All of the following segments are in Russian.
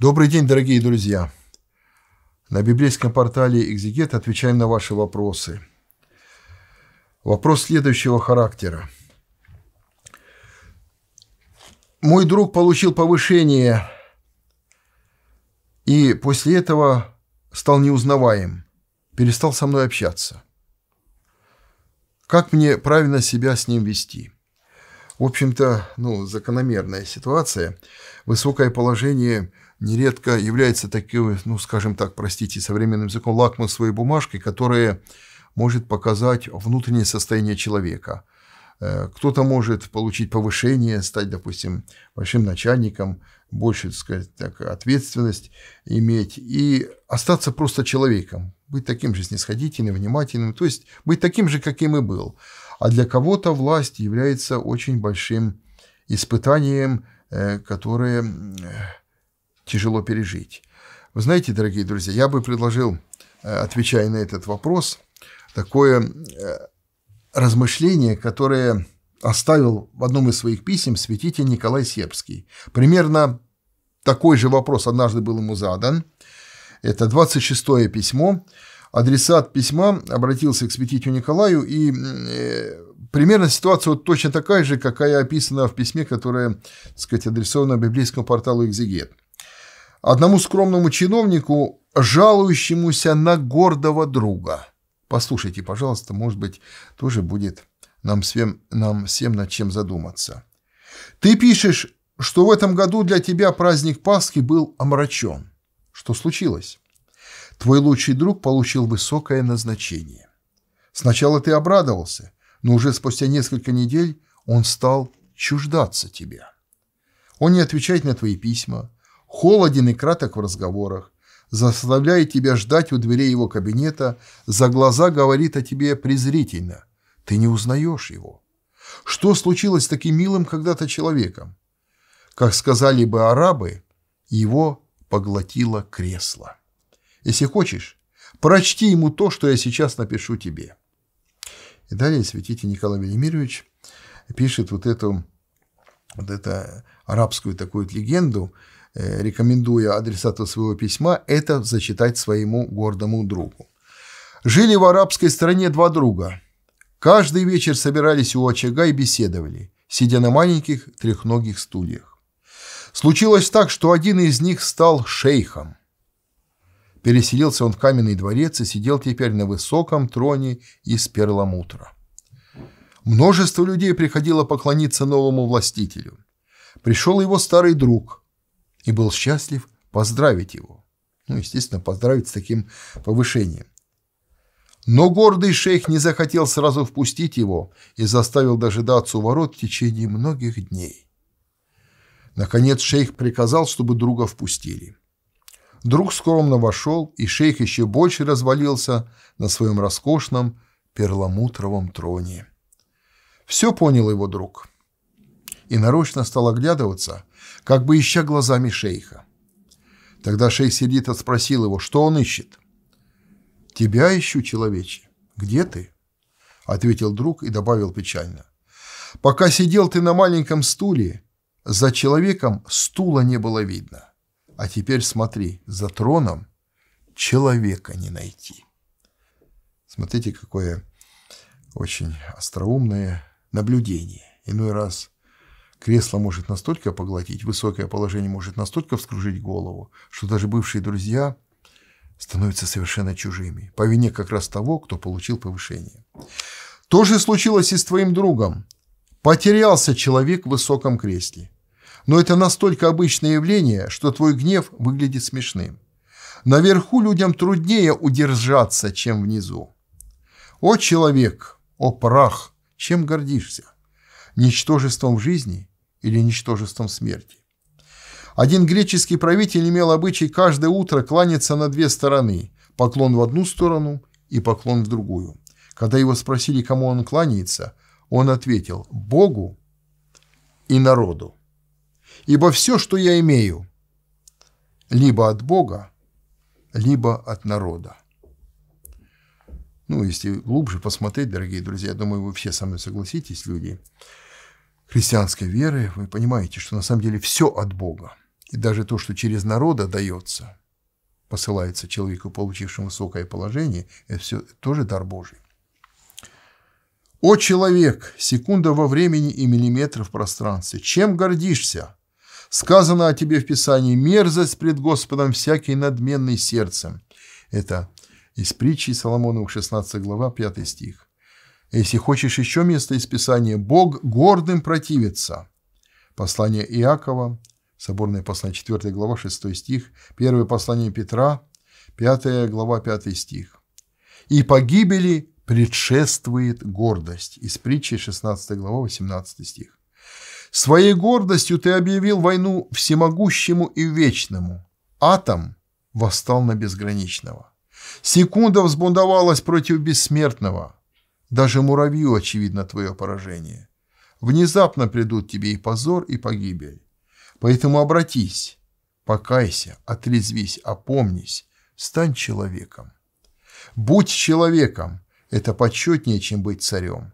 Добрый день, дорогие друзья! На библейском портале «Экзегет» отвечаем на ваши вопросы. Вопрос следующего характера. Мой друг получил повышение и после этого стал неузнаваем, перестал со мной общаться. Как мне правильно себя с ним вести? – в общем-то, ну, закономерная ситуация. Высокое положение нередко является таким, ну, скажем так, простите, современным языком, лакмусовой бумажкой, которая может показать внутреннее состояние человека. Э, кто-то может получить повышение, стать, допустим, большим начальником, больше, так сказать, так, ответственность иметь и остаться просто человеком, быть таким же снисходительным, внимательным, то есть быть таким же, каким и был. А для кого-то власть является очень большим испытанием, э, которое тяжело пережить. Вы знаете, дорогие друзья, я бы предложил, э, отвечая на этот вопрос, такое э, размышление, которое оставил в одном из своих писем святитель Николай Сербский. Примерно такой же вопрос однажды был ему задан. Это 26-е письмо. Адресат письма обратился к святителю Николаю, и э, примерно ситуация вот точно такая же, какая описана в письме, которое, так сказать, адресовано библейскому порталу «Экзегет» одному скромному чиновнику, жалующемуся на гордого друга. Послушайте, пожалуйста, может быть, тоже будет нам всем, нам всем над чем задуматься. Ты пишешь, что в этом году для тебя праздник Пасхи был омрачен. Что случилось? Твой лучший друг получил высокое назначение. Сначала ты обрадовался, но уже спустя несколько недель он стал чуждаться тебя. Он не отвечает на твои письма, холоден и краток в разговорах, заставляет тебя ждать у дверей его кабинета, за глаза говорит о тебе презрительно. Ты не узнаешь его. Что случилось с таким милым когда-то человеком? Как сказали бы арабы, его поглотило кресло. Если хочешь, прочти ему то, что я сейчас напишу тебе. И далее святитель Николай Велимирович пишет вот эту вот эту арабскую такую легенду, Э, рекомендуя адресату своего письма это зачитать своему гордому другу. Жили в арабской стране два друга. Каждый вечер собирались у очага и беседовали, сидя на маленьких трехногих стульях. Случилось так, что один из них стал шейхом. Переселился он в каменный дворец и сидел теперь на высоком троне из перламутра. Множество людей приходило поклониться новому властителю. Пришел его старый друг, и был счастлив поздравить его. Ну, естественно, поздравить с таким повышением. Но гордый шейх не захотел сразу впустить его и заставил дожидаться у ворот в течение многих дней. Наконец шейх приказал, чтобы друга впустили. Друг скромно вошел, и шейх еще больше развалился на своем роскошном перламутровом троне. Все понял его друг – и нарочно стал оглядываться, как бы ища глазами шейха. Тогда шейх Седита спросил его, что он ищет. «Тебя ищу, человече. Где ты?» — ответил друг и добавил печально. «Пока сидел ты на маленьком стуле, за человеком стула не было видно. А теперь смотри, за троном человека не найти». Смотрите, какое очень остроумное наблюдение. Иной раз Кресло может настолько поглотить, высокое положение может настолько вскружить голову, что даже бывшие друзья становятся совершенно чужими, по вине как раз того, кто получил повышение. То же случилось и с твоим другом. Потерялся человек в высоком кресле. Но это настолько обычное явление, что твой гнев выглядит смешным. Наверху людям труднее удержаться, чем внизу. О, человек, о, прах, чем гордишься? Ничтожеством жизни или ничтожеством смерти. Один греческий правитель имел обычай каждое утро кланяться на две стороны – поклон в одну сторону и поклон в другую. Когда его спросили, кому он кланяется, он ответил – Богу и народу. Ибо все, что я имею, либо от Бога, либо от народа. Ну, если глубже посмотреть, дорогие друзья, я думаю, вы все со мной согласитесь, люди – христианской веры, вы понимаете, что на самом деле все от Бога. И даже то, что через народа дается, посылается человеку, получившему высокое положение, это все тоже дар Божий. «О человек! Секунда во времени и миллиметр в пространстве! Чем гордишься? Сказано о тебе в Писании «мерзость пред Господом всякий надменный сердцем». Это из притчи Соломоновых, 16 глава, 5 стих. Если хочешь еще место из Писания, Бог гордым противится. Послание Иакова, соборное послание 4 глава 6 стих, первое послание Петра, 5 глава 5 стих. «И погибели предшествует гордость» из притчи 16 глава 18 стих. «Своей гордостью ты объявил войну всемогущему и вечному. Атом восстал на безграничного. Секунда взбунтовалась против бессмертного – даже муравью очевидно твое поражение. Внезапно придут тебе и позор, и погибель. Поэтому обратись, покайся, отрезвись, опомнись, стань человеком. Будь человеком – это почетнее, чем быть царем.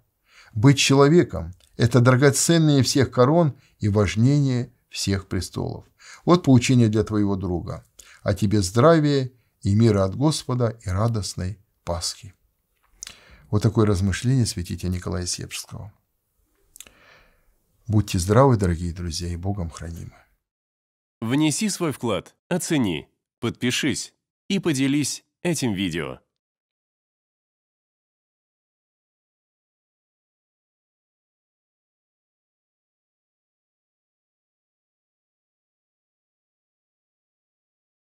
Быть человеком – это драгоценнее всех корон и важнее всех престолов. Вот поучение для твоего друга. А тебе здравия и мира от Господа и радостной Пасхи. Вот такое размышление святителя Николая Сербского. Будьте здравы, дорогие друзья, и Богом хранимы. Внеси свой вклад, оцени, подпишись и поделись этим видео.